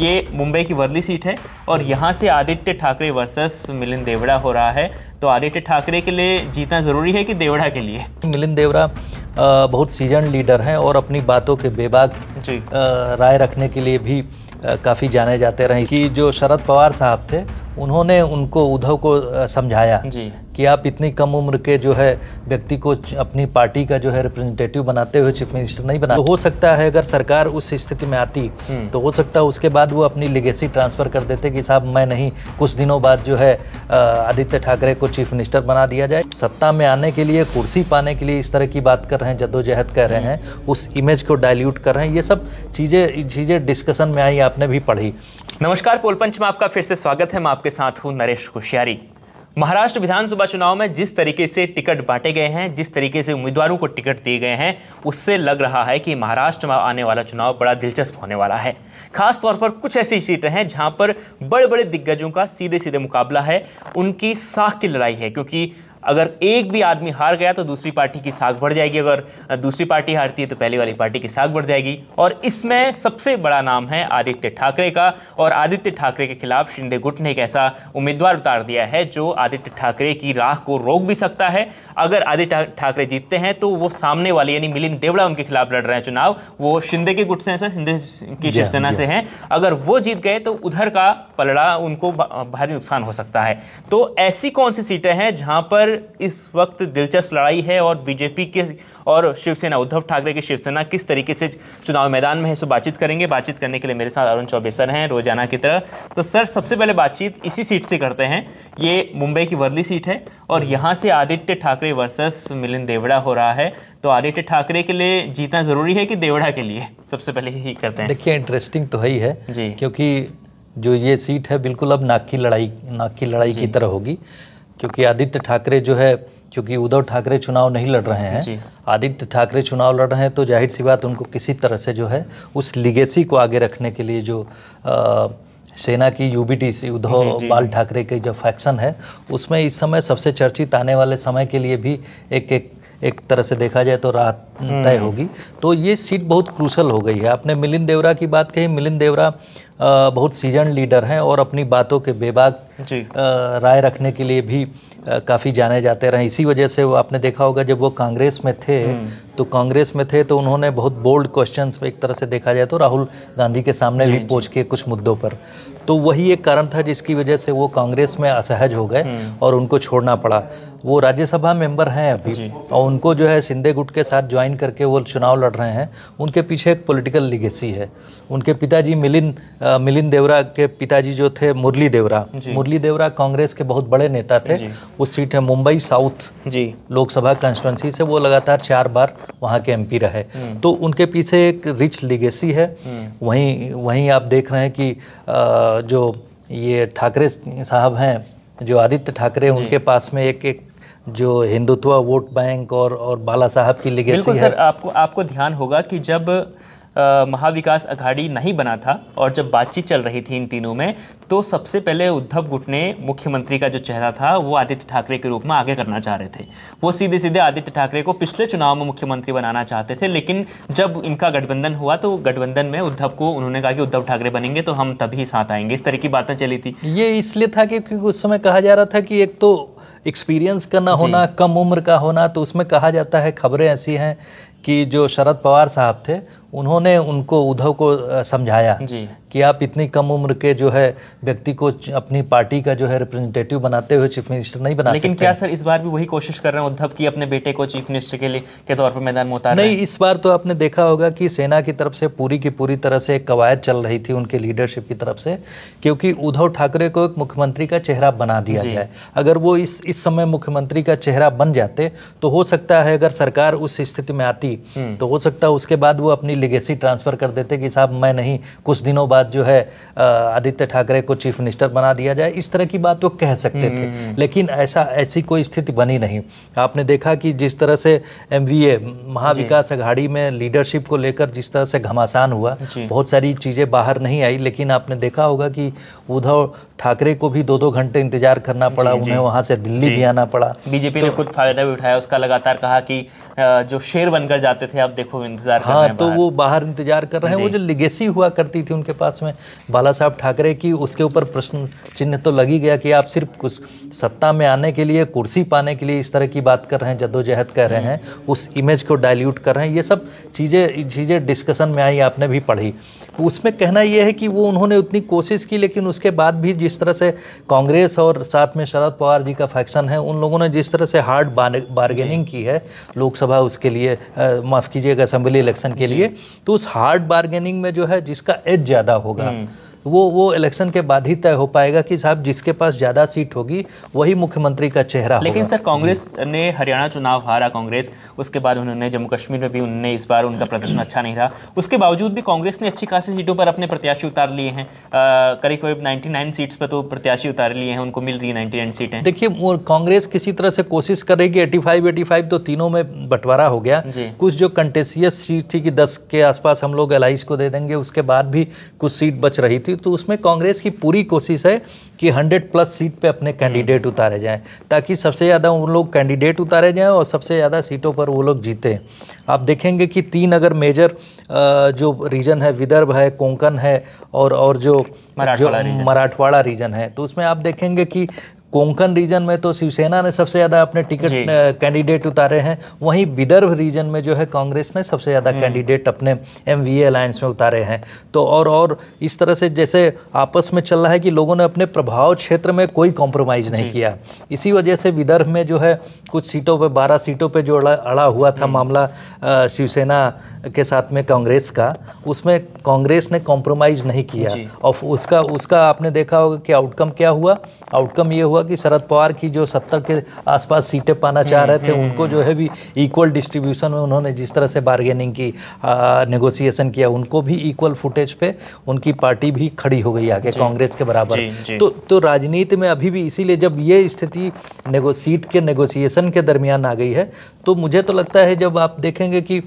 ये मुंबई की वर्ली सीट है और यहाँ से आदित्य ठाकरे वर्सेस मिलिंद देवड़ा हो रहा है तो आदित्य ठाकरे के लिए जीतना ज़रूरी है कि देवड़ा के लिए मिलिंद देवड़ा बहुत सीजन लीडर हैं और अपनी बातों के बेबाक राय रखने के लिए भी काफ़ी जाने जाते रहे कि जो शरद पवार साहब थे उन्होंने उनको उद्धव को समझाया कि आप इतनी कम उम्र के जो है व्यक्ति को अपनी पार्टी का जो है रिप्रेजेंटेटिव बनाते हुए चीफ मिनिस्टर नहीं बना तो हो सकता है अगर सरकार उस स्थिति में आती हम्म। तो हो सकता है उसके बाद वो अपनी लिगेसी ट्रांसफ़र कर देते कि साहब मैं नहीं कुछ दिनों बाद जो है आदित्य ठाकरे को चीफ मिनिस्टर बना दिया जाए सत्ता में आने के लिए कुर्सी पाने के लिए इस तरह की बात कर रहे हैं जद्दोजहद कर रहे हम्म। हैं उस इमेज को डायल्यूट कर रहे हैं ये सब चीज़ें चीज़ें डिस्कशन में आई आपने भी पढ़ी नमस्कार पोलपंच में आपका फिर से स्वागत है मैं आपके साथ हूँ नरेश खुशियारी महाराष्ट्र विधानसभा चुनाव में जिस तरीके से टिकट बांटे गए हैं जिस तरीके से उम्मीदवारों को टिकट दिए गए हैं उससे लग रहा है कि महाराष्ट्र में आने वाला चुनाव बड़ा दिलचस्प होने वाला है खास तौर पर कुछ ऐसी सीटें हैं जहां पर बड़े बड़े दिग्गजों का सीधे सीधे मुकाबला है उनकी साख की लड़ाई है क्योंकि अगर एक भी आदमी हार गया तो दूसरी पार्टी की साख बढ़ जाएगी अगर दूसरी पार्टी हारती है तो पहली वाली पार्टी की साख बढ़ जाएगी और इसमें सबसे बड़ा नाम है आदित्य ठाकरे का और आदित्य ठाकरे के खिलाफ शिंदे गुट ने एक ऐसा उम्मीदवार उतार दिया है जो आदित्य ठाकरे की राह को रोक भी सकता है अगर आदित्य ठाकरे जीतते हैं तो वो सामने वाले यानी मिलिंद देवड़ा उनके खिलाफ लड़ रहे हैं चुनाव वो शिंदे के गुट से हैं शिंदे की शिवसेना से हैं अगर वो जीत गए तो उधर का पलड़ा उनको भारी नुकसान हो सकता है तो ऐसी कौन सी सीटें हैं जहाँ पर पर इस वक्त दिलचस्प लड़ाई है और बीजेपी के और शिवसेना उद्धव ठाकरे की शिवसेना किस तरीके से चुनाव मैदान में है सो बातचीत करेंगे बातचीत करने के लिए मेरे साथ अरुण चौबे सर हैं रोजाना की तरह तो सर सबसे पहले बातचीत इसी सीट से करते हैं ये मुंबई की वर्ली सीट है और यहाँ से आदित्य ठाकरे वर्सेस मिलिंद देवड़ा हो रहा है तो आदित्य ठाकरे के लिए जीतना ज़रूरी है कि देवड़ा के लिए सबसे पहले ही करते हैं देखिए इंटरेस्टिंग तो है ही है जी क्योंकि जो ये सीट है बिल्कुल अब नाक की लड़ाई नाक की लड़ाई की तरह होगी क्योंकि आदित्य ठाकरे जो है क्योंकि उद्धव ठाकरे चुनाव नहीं लड़ रहे हैं आदित्य ठाकरे चुनाव लड़ रहे हैं तो जाहिर सी बात उनको किसी तरह से जो है उस लिगेसी को आगे रखने के लिए जो सेना की यूबीटीसी उद्धव बाल ठाकरे के जो फैक्शन है उसमें इस समय सबसे चर्चित आने वाले समय के लिए भी एक एक एक तरह से देखा जाए तो राहत हम्म। तय होगी तो ये सीट बहुत क्रूशल हो गई है आपने मिलिंद देवरा की बात कही मिलिंद देवरा बहुत सीजन लीडर हैं और अपनी बातों के बेबाक राय रखने के लिए भी काफ़ी जाने जाते रहे इसी वजह से वो आपने देखा होगा जब वो कांग्रेस में थे हम्म। तो कांग्रेस में थे तो उन्होंने बहुत बोल्ड क्वेश्चन एक तरह से देखा जाए तो राहुल गांधी के सामने भी पहुँच के कुछ मुद्दों पर तो वही एक कारण था जिसकी वजह से वो कांग्रेस में असहज हो गए हम्म। और उनको छोड़ना पड़ा वो राज्यसभा मेंबर हैं अभी और उनको जो है सिंधे गुट के साथ ज्वाइन करके वो चुनाव लड़ रहे हैं उनके पीछे एक पॉलिटिकल लिगेसी है उनके पिताजी मिलिन आ, मिलिन देवरा के पिताजी जो थे मुरली देवरा मुरली देवरा कांग्रेस के बहुत बड़े नेता थे वो सीट है मुंबई साउथ जी लोकसभा कंस्टिट्युंसी से वो लगातार चार बार वहाँ के एम रहे हम्म। तो उनके पीछे एक रिच लिगेसी है हम्म। वहीं वहीं आप देख रहे हैं कि जो ये ठाकरे साहब हैं जो आदित्य ठाकरे उनके पास में एक एक जो हिंदुत्व वोट बैंक और और बाला साहब की है बिल्कुल सर आपको आपको ध्यान होगा कि जब महाविकास अघाड़ी नहीं बना था और जब बातचीत चल रही थी इन तीनों में तो सबसे पहले उद्धव गुट ने मुख्यमंत्री का जो चेहरा था वो आदित्य ठाकरे के रूप में आगे करना चाह रहे थे वो सीधे सीधे आदित्य ठाकरे को पिछले चुनाव में मुख्यमंत्री बनाना चाहते थे लेकिन जब इनका गठबंधन हुआ तो गठबंधन में उद्धव को उन्होंने कहा कि उद्धव ठाकरे बनेंगे तो हम तभी साथ आएंगे इस तरह की बातें चली थी ये इसलिए था कि क्योंकि उस समय कहा जा रहा था कि एक तो एक्सपीरियंस का ना होना कम उम्र का होना तो उसमें कहा जाता है खबरें ऐसी हैं कि जो शरद पवार साहब थे उन्होंने उनको उद्धव को समझाया कि आप इतनी कम उम्र के जो है व्यक्ति को अपनी पार्टी का जो है रिप्रेजेंटेटिव बनाते हुए चीफ मिनिस्टर नहीं बना लेकिन क्या सर इस बार भी वही कोशिश कर रहे हैं उद्धव की अपने बेटे को चीफ मिनिस्टर के लिए के तौर पर मैदान में उतार नहीं इस बार तो आपने देखा होगा कि सेना की तरफ से पूरी की पूरी तरह से एक कवायद चल रही थी उनके लीडरशिप की तरफ से क्योंकि उद्धव ठाकरे को एक मुख्यमंत्री का चेहरा बना दिया जाए अगर वो इस इस समय मुख्यमंत्री का चेहरा बन जाते तो हो सकता है अगर सरकार उस स्थिति में आती हम्म। तो हो सकता है उसके बाद वो अपनी लिगेसी ट्रांसफर कर देते कि साहब मैं नहीं कुछ दिनों बाद बाद जो है आदित्य ठाकरे को चीफ मिनिस्टर बना दिया जाए इस तरह की बात वो तो कह सकते थे हम्म। लेकिन ऐसा ऐसी कोई स्थिति बनी नहीं आपने देखा कि जिस तरह से एम महाविकास अघाड़ी में लीडरशिप को लेकर जिस तरह से घमासान हुआ बहुत सारी चीज़ें बाहर नहीं आई लेकिन आपने देखा होगा कि उद्धव ठाकरे को भी दो दो घंटे इंतजार करना पड़ा जी, उन्हें वहाँ से दिल्ली भी आना पड़ा बीजेपी तो, ने खुद फायदा भी उठाया उसका लगातार कहा कि जो शेर बनकर जाते थे अब देखो इंतजार हाँ तो वो बाहर इंतजार कर रहे हैं वो जो लिगेसी हुआ करती थी उनके पास में बाला साहब ठाकरे की उसके ऊपर प्रश्न चिन्ह तो लगी गया कि आप सिर्फ कुछ सत्ता में आने के लिए कुर्सी पाने के लिए इस तरह की बात कर रहे हैं जद्दोजहद कर रहे हैं उस इमेज को डायल्यूट कर रहे हैं ये सब चीज़ें चीज़ें डिस्कशन में आई आपने भी पढ़ी उसमें कहना यह है कि वो उन्होंने उतनी कोशिश की लेकिन उसके बाद भी जिस तरह से कांग्रेस और साथ में शरद पवार जी का फैक्शन है उन लोगों ने जिस तरह से हार्ड बार्गेनिंग की है लोकसभा उसके लिए माफ़ कीजिएगा असम्बली इलेक्शन के लिए तो उस हार्ड बार्गेनिंग में जो है जिसका एज ज़्यादा होगा हम्म। वो वो इलेक्शन के बाद ही तय हो पाएगा कि साहब जिसके पास ज़्यादा सीट होगी वही मुख्यमंत्री का चेहरा लेकिन सर कांग्रेस ने हरियाणा चुनाव हारा कांग्रेस उसके बाद उन्होंने जम्मू कश्मीर में भी उन्होंने इस बार उनका प्रदर्शन अच्छा नहीं रहा उसके बावजूद भी कांग्रेस ने अच्छी खासी सीटों पर अपने प्रत्याशी उतार लिए हैं करीब करीब नाइन्टी सीट्स पर तो प्रत्याशी उतार लिए हैं उनको मिल रही है नाइन्टी सीटें देखिए कांग्रेस किसी तरह से कोशिश करेगी एटी फाइव एटी फाइव तो तीनों में बंटवारा हो गया कुछ जो कंटेसियस सीट थी कि दस के आसपास हम लोग एलाइज को दे देंगे उसके बाद भी कुछ सीट बच रही थी थी तो उसमें कांग्रेस की पूरी कोशिश है कि 100 प्लस सीट पे अपने कैंडिडेट हम्म। उतारे जाएं ताकि सबसे ज़्यादा उन लोग कैंडिडेट उतारे जाएं और सबसे ज़्यादा सीटों पर वो लोग जीते आप देखेंगे कि तीन अगर मेजर जो रीजन है विदर्भ है कोंकण है और और जो मराठवाड़ा रीजन है तो उसमें आप देखेंगे कि कोंकण रीजन में तो शिवसेना ने सबसे ज़्यादा अपने टिकट कैंडिडेट उतारे हैं वहीं विदर्भ रीजन में जो है कांग्रेस ने सबसे ज़्यादा कैंडिडेट हम्म। अपने एम वी अलायंस में उतारे हैं तो और और इस तरह से जैसे आपस में चल रहा है कि लोगों ने अपने प्रभाव क्षेत्र में कोई कॉम्प्रोमाइज़ नहीं किया इसी वजह से विदर्भ में जो है कुछ सीटों पर बारह सीटों पर जो अड़ा अड़ा हुआ था हम्म। मामला शिवसेना के साथ में कांग्रेस का उसमें कांग्रेस ने कॉम्प्रोमाइज़ नहीं किया और उसका उसका आपने देखा होगा कि आउटकम क्या हुआ आउटकम ये हुआ हुआ कि शरद पवार की जो सत्तर के आसपास सीटें पाना चाह रहे थे हम्म, उनको हम्म। जो है भी इक्वल डिस्ट्रीब्यूशन में उन्होंने जिस तरह से बार्गेनिंग की नेगोशिएशन किया उनको भी इक्वल फुटेज पे उनकी पार्टी भी खड़ी हो गई आगे कांग्रेस के बराबर जी, जी। तो तो राजनीति में अभी भी इसीलिए जब ये स्थिति सीट के नेगोशिएशन के दरमियान आ गई है तो मुझे तो लगता है जब आप देखेंगे कि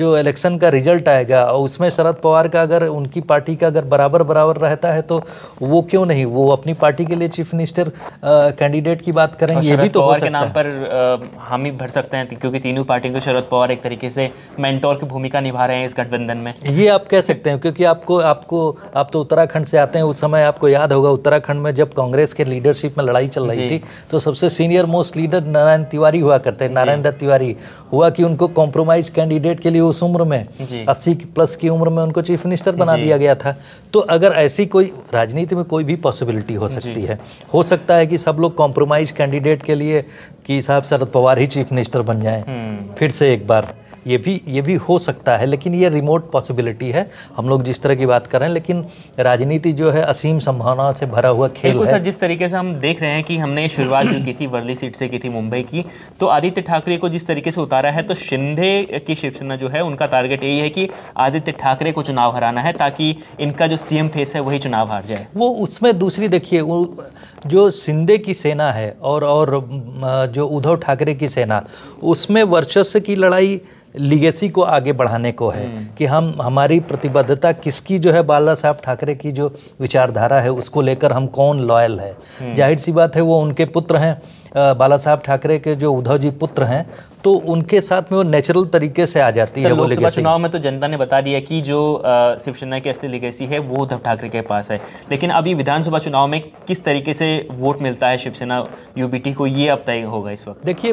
जो इलेक्शन का रिजल्ट आएगा और उसमें शरद पवार का अगर उनकी पार्टी का अगर बराबर बराबर रहता है तो वो क्यों नहीं वो अपनी पार्टी के लिए चीफ मिनिस्टर मुतासर कैंडिडेट की बात करें ये भी तो पवार के नाम पर हम ही भर सकते हैं क्योंकि तीनों पार्टियों के शरद पवार एक तरीके से मेंटोर की भूमिका निभा रहे हैं इस गठबंधन में ये आप कह सकते हैं क्योंकि आपको आपको आप तो उत्तराखंड से आते हैं उस समय आपको याद होगा उत्तराखंड में जब कांग्रेस के लीडरशिप में लड़ाई चल रही थी तो सबसे senior most leader Narayan Tiwari हुआ करते हैं नारायण दत्त तिवारी हुआ कि उनको कॉम्प्रोमाइज कैंडिडेट के लिए उस उम्र में अस्सी प्लस की उम्र में उनको चीफ मिनिस्टर बना दिया गया था तो अगर ऐसी कोई राजनीति में कोई भी पॉसिबिलिटी हो सकती है हो सकता है कि सब लोग कॉम्प्रोमाइज कैंडिडेट के लिए कि साहब शरद पवार ही चीफ मिनिस्टर बन जाएं हम्म। फिर से एक बार ये भी ये भी हो सकता है लेकिन ये रिमोट पॉसिबिलिटी है हम लोग जिस तरह की बात कर रहे हैं लेकिन राजनीति जो है असीम संभावना से भरा हुआ खेल है सर जिस तरीके से हम देख रहे हैं कि हमने शुरुआत जो की थी वर्ली सीट से की थी मुंबई की तो आदित्य ठाकरे को जिस तरीके से उतारा है तो शिंदे की शिवसेना जो है उनका टारगेट यही है कि आदित्य ठाकरे को चुनाव हराना है ताकि इनका जो सीएम फेस है वही चुनाव हार जाए वो उसमें दूसरी देखिए वो जो शिंदे की सेना है और और जो उद्धव ठाकरे की सेना उसमें वर्चस्व की लड़ाई लीगेसी को आगे बढ़ाने को है हम्म। कि हम हमारी प्रतिबद्धता किसकी जो है बाला साहब ठाकरे की जो विचारधारा है उसको लेकर हम कौन लॉयल है हम्म। जाहिर सी बात है वो उनके पुत्र हैं बाला साहब ठाकरे के जो उद्धव जी पुत्र हैं तो उनके साथ में वो नेचुरल तरीके से आ जाती है लोकसभा चुनाव में तो जनता ने बता दिया कि जो शिवसेना की असली लिगेसी है वो उद्धव ठाकरे के पास है लेकिन अभी विधानसभा चुनाव में किस तरीके से वोट मिलता है शिवसेना यूबीटी को ये अब तय होगा इस वक्त देखिए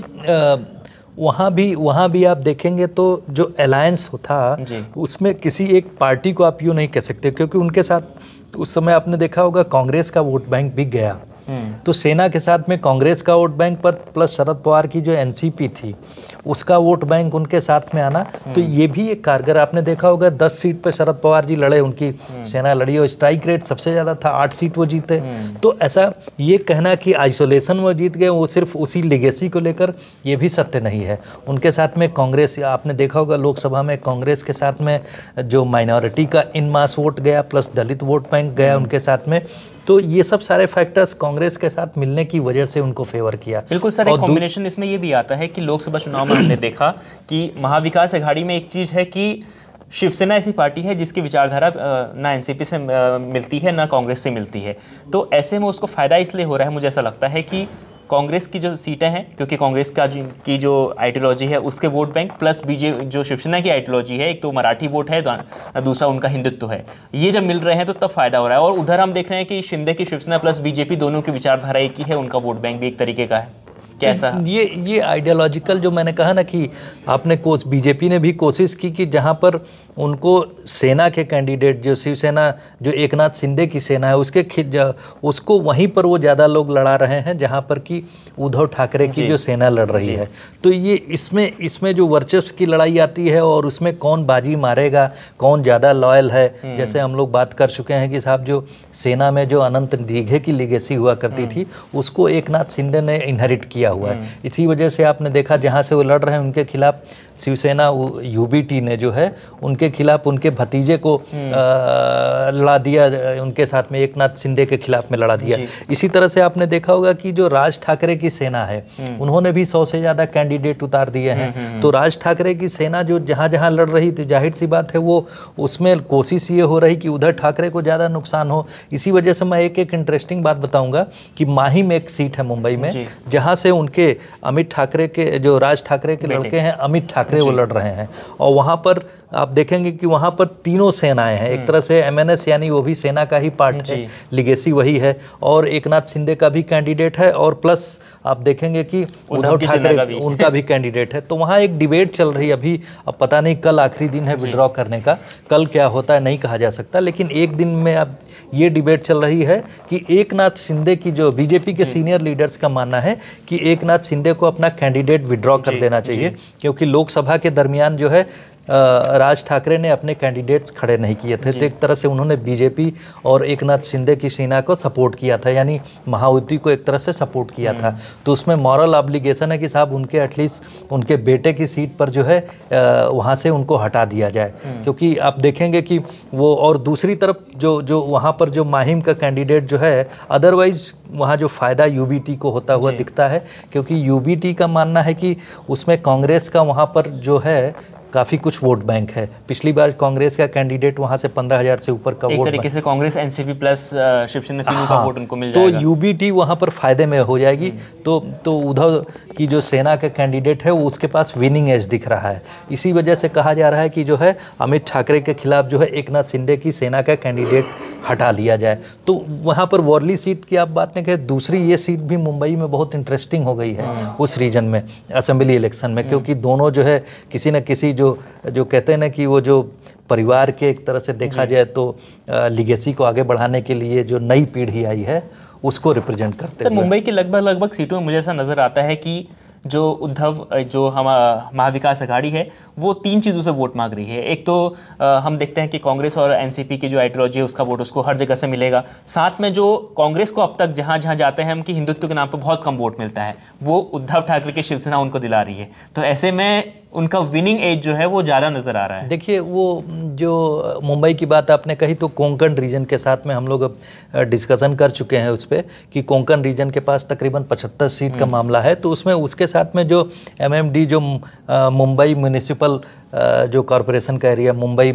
वहाँ भी वहाँ भी आप देखेंगे तो जो अलायंस था उसमें किसी एक पार्टी को आप यूँ नहीं कह सकते क्योंकि उनके साथ उस समय आपने देखा होगा कांग्रेस का वोट बैंक भी गया हम्म। तो सेना के साथ में कांग्रेस का वोट बैंक पर प्लस शरद पवार की जो एनसीपी थी उसका वोट बैंक उनके साथ में आना हम्म। तो ये भी एक कारगर आपने देखा होगा दस सीट पर शरद पवार जी लड़े उनकी हम्म। सेना लड़ी और स्ट्राइक रेट सबसे ज़्यादा था आठ सीट वो जीते तो ऐसा ये कहना कि आइसोलेशन वो जीत गए वो सिर्फ उसी लिगेसी को लेकर ये भी सत्य नहीं है उनके साथ में कांग्रेस आपने देखा होगा लोकसभा में कांग्रेस के साथ में जो माइनॉरिटी का इन मास वोट गया प्लस दलित वोट बैंक गया उनके साथ में तो ये सब सारे फैक्टर्स कांग्रेस के साथ मिलने की वजह से उनको फेवर किया बिल्कुल सर एक कॉम्बिनेशन इसमें ये भी आता है कि लोकसभा चुनाव में हमने देखा कि महाविकास अघाड़ी में एक चीज़ है कि शिवसेना ऐसी पार्टी है जिसकी विचारधारा ना एनसीपी से मिलती है ना कांग्रेस से मिलती है तो ऐसे में उसको फ़ायदा इसलिए हो रहा है मुझे ऐसा लगता है कि कांग्रेस की जो सीटें हैं क्योंकि कांग्रेस का की जो आइडियोलॉजी है उसके वोट बैंक प्लस बीजे जो शिवसेना की आइडियोलॉजी है एक तो मराठी वोट है दूसरा उनका हिंदुत्व है ये जब मिल रहे हैं तो तब फायदा हो रहा है और उधर हम देख रहे हैं कि शिंदे की शिवसेना प्लस बीजेपी दोनों की विचारधारा एक ही है उनका वोट बैंक भी एक तरीके का है कैसा तो ये ये आइडियोलॉजिकल जो मैंने कहा ना कि आपने कोस बीजेपी ने भी कोशिश की कि जहाँ पर उनको सेना के कैंडिडेट जो शिवसेना जो एकनाथ शिंदे की सेना है उसके उसको वहीं पर वो ज़्यादा लोग लड़ा रहे हैं जहाँ पर कि उद्धव ठाकरे की जो सेना लड़ रही है तो ये इसमें इसमें जो वर्चस्व की लड़ाई आती है और उसमें कौन बाजी मारेगा कौन ज़्यादा लॉयल है हम्म। जैसे हम लोग बात कर चुके हैं कि साहब जो सेना में जो अनंत दीघे की लिगेसी हुआ करती हम्म। थी उसको एक शिंदे ने इनहेरिट किया किया हुआ है इसी वजह से आपने देखा जहाँ से वो लड़ रहे हैं उनके खिलाफ शिवसेना यूबीटी ने जो है उनके खिलाफ उनके भतीजे को हम्म। लड़ा दिया उनके साथ में एक नाथ शिंदे के खिलाफ में लड़ा दिया इसी तरह से आपने देखा होगा कि जो राज ठाकरे की सेना है हम्म। उन्होंने भी सौ से ज़्यादा कैंडिडेट उतार दिए हैं हम्म, तो राज ठाकरे की सेना जो जहाँ जहाँ लड़ रही थी जाहिर सी बात है वो उसमें कोशिश ये हो रही कि उधर ठाकरे को ज़्यादा नुकसान हो इसी वजह से मैं एक एक इंटरेस्टिंग बात बताऊंगा कि माहिम एक सीट है मुंबई में जहाँ से उनके अमित ठाकरे के जो राज ठाकरे के लड़के हैं अमित ठाकरे वो लड़ रहे हैं और वहाँ पर आप देखेंगे कि वहाँ पर तीनों सेनाएं हैं एक हम्म। तरह से एमएनएस यानी वो भी सेना का ही पार्ट है लिगेसी वही है और एक नाथ शिंदे का भी कैंडिडेट है और प्लस आप देखेंगे कि उद्धव ठाकरे उनका भी कैंडिडेट है तो वहाँ एक डिबेट चल रही है अभी अब पता नहीं कल आखिरी दिन है विड्रॉ करने का कल क्या होता है नहीं कहा जा सकता लेकिन एक दिन में अब ये डिबेट चल रही है कि एक नाथ शिंदे की जो बीजेपी के सीनियर लीडर्स का मानना है कि एक नाथ शिंदे को अपना कैंडिडेट विड्रॉ कर देना चाहिए क्योंकि लोकसभा के दरमियान जो है राज ठाकरे ने अपने कैंडिडेट्स खड़े नहीं किए थे तो एक तरह से उन्होंने बीजेपी और एक नाथ शिंदे की सेना को सपोर्ट किया था यानी महावती को एक तरह से सपोर्ट किया था हम्म। तो उसमें मॉरल ऑब्लिगेशन है कि साहब उनके एटलीस्ट उनके बेटे की सीट पर जो है वहाँ से उनको हटा दिया जाए हम्म। क्योंकि आप देखेंगे कि वो और दूसरी तरफ जो जो वहाँ पर जो माहिम का कैंडिडेट जो है अदरवाइज वहाँ जो फ़ायदा यू को होता हुआ दिखता है क्योंकि यू का मानना है कि उसमें कांग्रेस का वहाँ पर जो है काफ़ी कुछ वोट बैंक है पिछली बार कांग्रेस का कैंडिडेट वहां से पंद्रह हजार से ऊपर का एक वोट तरीके से कांग्रेस एनसीपी प्लस शिवसेना का हाँ, वोट उनको मिल तो यूबीटी वहां पर फायदे में हो जाएगी हम्म। तो तो उधर की जो सेना का कैंडिडेट है वो उसके पास विनिंग एज दिख रहा है इसी वजह से कहा जा रहा है कि जो है अमित ठाकरे के खिलाफ जो है एक नाथ शिंदे की सेना का कैंडिडेट हटा लिया जाए तो वहाँ पर वॉर्ली सीट की आप बात नहीं कही दूसरी ये सीट भी मुंबई में बहुत इंटरेस्टिंग हो गई है हाँ। उस रीजन में असेंबली इलेक्शन में हाँ। क्योंकि दोनों जो है किसी न किसी जो जो कहते हैं ना कि वो जो परिवार के एक तरह से देखा जाए तो लिगेसी को आगे बढ़ाने के लिए जो नई पीढ़ी आई है उसको रिप्रेजेंट करते हैं मुंबई की लगभग लगभग सीटों में मुझे ऐसा नज़र आता है कि जो उद्धव जो हम महाविकास अघाड़ी है वो तीन चीज़ों से वोट मांग रही है एक तो आ, हम देखते हैं कि कांग्रेस और एनसीपी की जो आइडियोलॉजी है उसका वोट उसको हर जगह से मिलेगा साथ में जो कांग्रेस को अब तक जहाँ जहाँ जाते हैं हम कि हिंदुत्व के नाम पर बहुत कम वोट मिलता है वो उद्धव ठाकरे की शिवसेना उनको दिला रही है तो ऐसे में उनका विनिंग एज जो है वो ज़्यादा नज़र आ रहा है देखिए वो जो मुंबई की बात आपने कही तो कोंकण रीजन के साथ में हम लोग अब डिस्कशन कर चुके हैं उस पर कि कोंकण रीजन के पास तकरीबन 75 सीट का हम्म। मामला है तो उसमें उसके साथ में जो एमएमडी जो मुंबई म्यूनिसिपल जो कॉरपोरेशन का एरिया मुंबई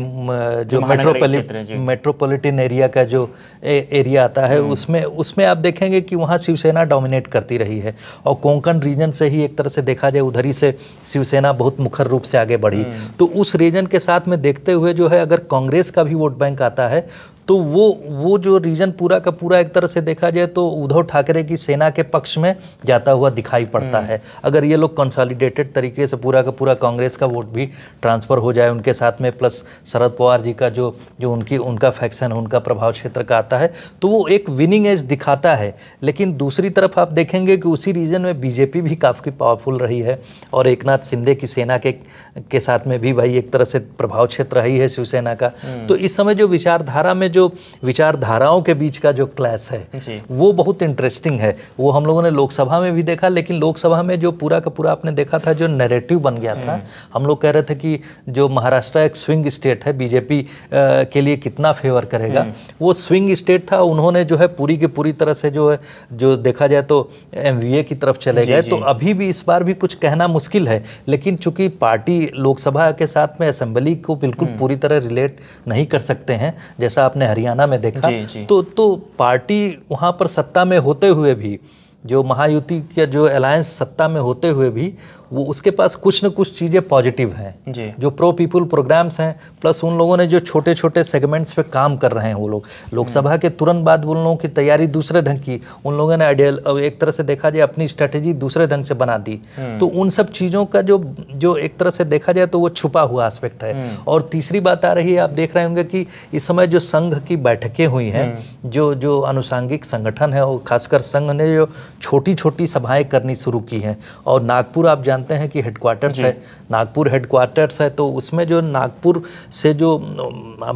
जो मेट्रोपोलि मेट्रोपोलिटन एरिया का जो ए, एरिया आता है हम्म। उसमें उसमें आप देखेंगे कि वहाँ शिवसेना डोमिनेट करती रही है और कोंकण रीजन से ही एक तरह से देखा जाए उधर ही से शिवसेना बहुत मुखर रूप से आगे बढ़ी हम्म। तो उस रीजन के साथ में देखते हुए जो है अगर कांग्रेस का भी वोट बैंक आता है तो वो वो जो रीजन पूरा का पूरा एक तरह से देखा जाए तो उद्धव ठाकरे की सेना के पक्ष में जाता हुआ दिखाई पड़ता हम्म। है अगर ये लोग कंसॉलिडेटेड तरीके से पूरा का पूरा कांग्रेस का वोट भी ट्रांसफ़र हो जाए उनके साथ में प्लस शरद पवार जी का जो जो उनकी उनका फैक्शन उनका प्रभाव क्षेत्र का आता है तो वो एक विनिंग एज दिखाता है लेकिन दूसरी तरफ आप देखेंगे कि उसी रीजन में बीजेपी भी काफ़ी पावरफुल रही है और एक नाथ शिंदे की सेना के के साथ में भी भाई एक तरह से प्रभाव क्षेत्र रही है शिवसेना का हम्म। तो इस समय जो विचारधारा में जो विचारधाराओं के बीच का जो क्लैश है वो बहुत इंटरेस्टिंग है वो हम लोगों ने लोकसभा में भी देखा लेकिन लोकसभा में जो पूरा का पूरा आपने देखा था जो नैरेटिव बन गया था हम्म। हम लोग कह रहे थे कि जो महाराष्ट्र एक स्विंग स्टेट है बीजेपी के लिए कितना फेवर करेगा हम्म। वो स्विंग स्टेट था उन्होंने जो है पूरी की पूरी तरह से जो है जो देखा जाए तो एम की तरफ चले गए तो अभी भी इस बार भी कुछ कहना मुश्किल है लेकिन चूंकि पार्टी लोकसभा के साथ में असेंबली को बिल्कुल हम्म। पूरी तरह रिलेट नहीं कर सकते हैं जैसा आपने आपने हरियाणा में देखा जी, जी. तो तो पार्टी वहाँ पर सत्ता में होते हुए भी जो महायुति का जो अलायंस सत्ता में होते हुए भी वो उसके पास कुछ न कुछ चीज़ें पॉजिटिव हैं जो प्रो पीपल प्रोग्राम्स हैं प्लस उन लोगों ने जो छोटे छोटे सेगमेंट्स पे काम कर रहे हैं वो लोग लोकसभा के तुरंत बाद उन लोगों की तैयारी दूसरे ढंग की उन लोगों ने आइडियल एक तरह से देखा जाए अपनी स्ट्रेटेजी दूसरे ढंग से बना दी हम्म। तो उन सब चीज़ों का जो जो एक तरह से देखा जाए तो वो छुपा हुआ आस्पेक्ट है हम्म। और तीसरी बात आ रही है आप देख रहे होंगे कि इस समय जो संघ की बैठकें हुई हैं हम्म। जो जो अनुसांगिक संगठन है और खासकर संघ ने जो छोटी छोटी सभाएं करनी शुरू की हैं और नागपुर आप जानते जानते हैं कि हेडक्वार्टर्स है नागपुर हेडक्वार्टर्स है तो उसमें जो नागपुर से जो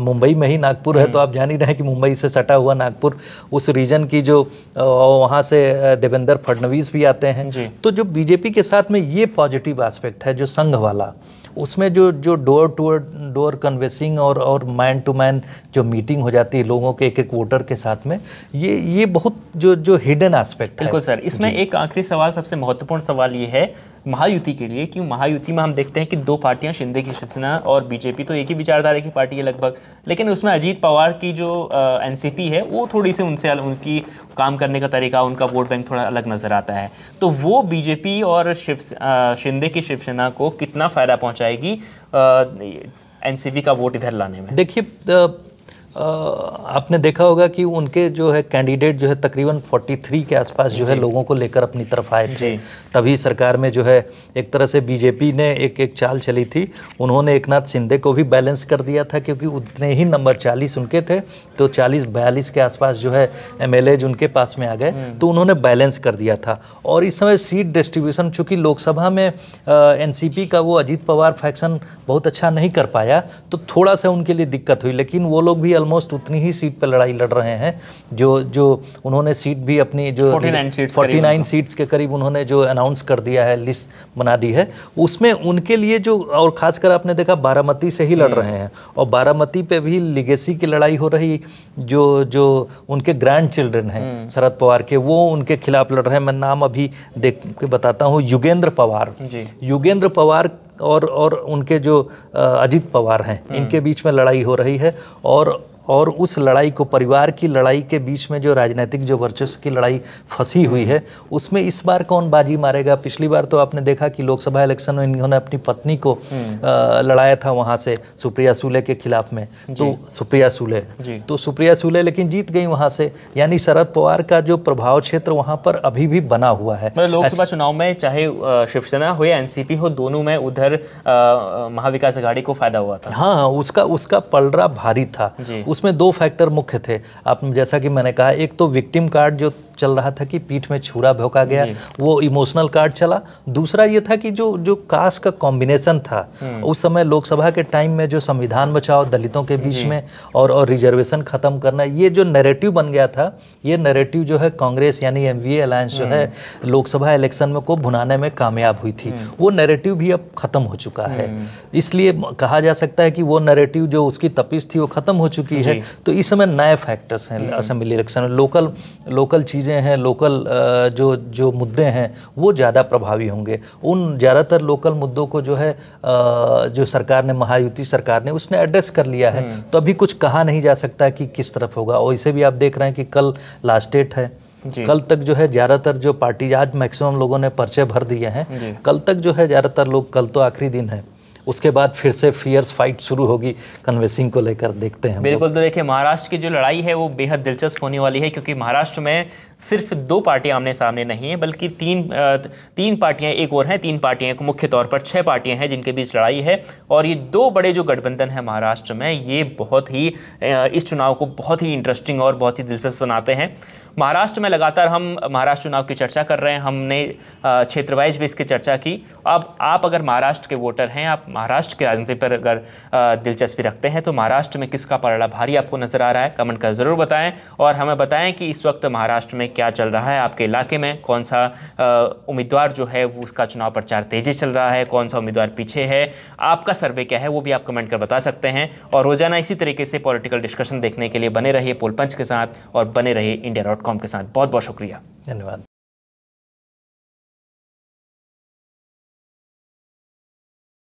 मुंबई में ही नागपुर है तो हम्म। आप जान ही रहे हैं कि मुंबई से सटा हुआ नागपुर उस रीजन की जो वहाँ से देवेंद्र फडणवीस भी आते हैं तो जो बीजेपी के साथ में ये पॉजिटिव आस्पेक्ट है जो संघ वाला उसमें जो जो डोर टू डोर कन्वेसिंग और और मैन टू मैन जो मीटिंग हो जाती है लोगों के एक एक वोटर के साथ में ये ये बहुत जो जो हिडन एस्पेक्ट है बिल्कुल सर इसमें एक आखिरी सवाल सबसे महत्वपूर्ण सवाल ये है महायुति के लिए क्यों महायुति में हम देखते हैं कि दो पार्टियां शिंदे की शिवसेना और बीजेपी तो एक ही विचारधारा की पार्टी है लगभग लेकिन उसमें अजीत पवार की जो एनसीपी है वो थोड़ी सी उनसे उनकी काम करने का तरीका उनका वोट बैंक थोड़ा अलग नज़र आता है तो वो बीजेपी और शिव शिंदे की शिवसेना को कितना फ़ायदा पहुँचाएगी एनसीपी का वोट इधर लाने में देखिए आपने देखा होगा कि उनके जो है कैंडिडेट जो है तकरीबन 43 के आसपास जो है लोगों को लेकर अपनी तरफ आए थे तभी सरकार में जो है एक तरह से बीजेपी ने एक एक चाल चली थी उन्होंने एक नाथ शिंदे को भी बैलेंस कर दिया था क्योंकि उतने ही नंबर 40 उनके थे तो 40 बयालीस के आसपास जो है एम एल उनके पास में आ गए हम्म। तो उन्होंने बैलेंस कर दिया था और इस समय सीट डिस्ट्रीब्यूशन चूँकि लोकसभा में एन का वो अजीत पवार फैक्शन बहुत अच्छा नहीं कर पाया तो थोड़ा सा उनके लिए दिक्कत हुई लेकिन वो लोग भी ऑलमोस्ट उतनी ही सीट पर लड़ाई लड़ रहे हैं जो जो उन्होंने सीट भी अपनी जो फोर्टी नाइन सीट्स के करीब उन्होंने जो अनाउंस कर दिया है लिस्ट बना दी है उसमें उनके लिए जो और खासकर आपने देखा बारामती से ही लड़ हम्म। रहे हैं और बारामती पे भी लिगेसी की लड़ाई हो रही जो जो उनके ग्रैंड चिल्ड्रेन हैं हम्म। शरद पवार के वो उनके खिलाफ लड़ रहे हैं मैं नाम अभी देख के बताता हूँ युगेंद्र पवार युगेंद्र पवार और और उनके जो अजीत पवार हैं हम्म। इनके बीच में लड़ाई हो रही है और और उस लड़ाई को परिवार की लड़ाई के बीच में जो राजनीतिक जो वर्चस्व की लड़ाई फंसी हुई है उसमें इस बार कौन बाजी मारेगा पिछली बार तो आपने देखा कि लोकसभा इलेक्शन में इन्होंने अपनी पत्नी को हम्म। लड़ाया था वहाँ से सुप्रिया सूले के खिलाफ में तो सुप्रिया सूले तो सुप्रिया सूले लेकिन जीत गई वहाँ से यानी शरद पवार का जो प्रभाव क्षेत्र वहाँ पर अभी भी बना हुआ है मतलब लोकसभा चुनाव में चाहे शिवसेना हो या एनसीपी हो दोनों में उधर महाविकास अघाड़ी को फायदा हुआ था हाँ उसका उसका पलड़ा भारी था उसमें दो फैक्टर मुख्य थे आप जैसा कि मैंने कहा एक तो विक्टिम कार्ड जो चल रहा था कि पीठ में छुरा भोंका गया वो इमोशनल कार्ड चला दूसरा ये था कि जो जो कास्ट का कॉम्बिनेशन था हम्म। उस समय लोकसभा के टाइम में जो संविधान बचाओ दलितों के बीच में और और रिजर्वेशन खत्म करना ये जो नैरेटिव बन गया था ये नैरेटिव जो है कांग्रेस यानी एम वी अलायंस जो है हम्म। लोकसभा इलेक्शन में को भुनाने में कामयाब हुई थी हम्म। वो नैरेटिव भी अब खत्म हो चुका है इसलिए कहा जा सकता है कि वो नैरेटिव जो उसकी तपिश थी वो खत्म हो चुकी है तो इस समय नए फैक्टर्स हैं असेंबली इलेक्शन लोकल लोकल चीज चीज़ें हैं लोकल जो जो मुद्दे हैं वो ज़्यादा प्रभावी होंगे उन ज़्यादातर लोकल मुद्दों को जो है जो सरकार ने महायुति सरकार ने उसने एड्रेस कर लिया है हम्म। तो अभी कुछ कहा नहीं जा सकता कि किस तरफ होगा और इसे भी आप देख रहे हैं कि कल लास्ट डेट है कल तक जो है ज़्यादातर जो पार्टी आज मैक्सिमम लोगों ने पर्चे भर दिए हैं कल तक जो है ज़्यादातर लोग कल तो आखिरी दिन है उसके बाद फिर से फियर्स फाइट शुरू होगी कन्वेसिंग को लेकर देखते हैं बिल्कुल तो देखिए महाराष्ट्र की जो लड़ाई है वो बेहद दिलचस्प होने वाली है क्योंकि महाराष्ट्र में सिर्फ दो पार्टियां आमने सामने नहीं है बल्कि तीन तीन पार्टियां एक और हैं तीन पार्टियां मुख्य तौर पर छह पार्टियां हैं जिनके बीच लड़ाई है और ये दो बड़े जो गठबंधन है महाराष्ट्र में ये बहुत ही इस चुनाव को बहुत ही इंटरेस्टिंग और बहुत ही दिलचस्प बनाते हैं महाराष्ट्र में लगातार हम महाराष्ट्र चुनाव की चर्चा कर रहे हैं हमने क्षेत्रवाइज़ भी इसकी चर्चा की अब आप अगर महाराष्ट्र के वोटर हैं आप महाराष्ट्र की राजनीति पर अगर दिलचस्पी रखते हैं तो महाराष्ट्र में किसका पलड़ा भारी आपको नज़र आ रहा है कमेंट कर ज़रूर बताएं और हमें बताएं कि इस वक्त महाराष्ट्र में क्या चल रहा है आपके इलाके में कौन सा उम्मीदवार जो है उसका चुनाव प्रचार तेज़ी चल रहा है कौन सा उम्मीदवार पीछे है आपका सर्वे क्या है वो भी आप कमेंट कर बता सकते हैं और रोज़ाना इसी तरीके से पॉलिटिकल डिस्कशन देखने के लिए बने रहिए पोलपंच के साथ और बने रहिए इंडिया के साथ बहुत बहुत शुक्रिया धन्यवाद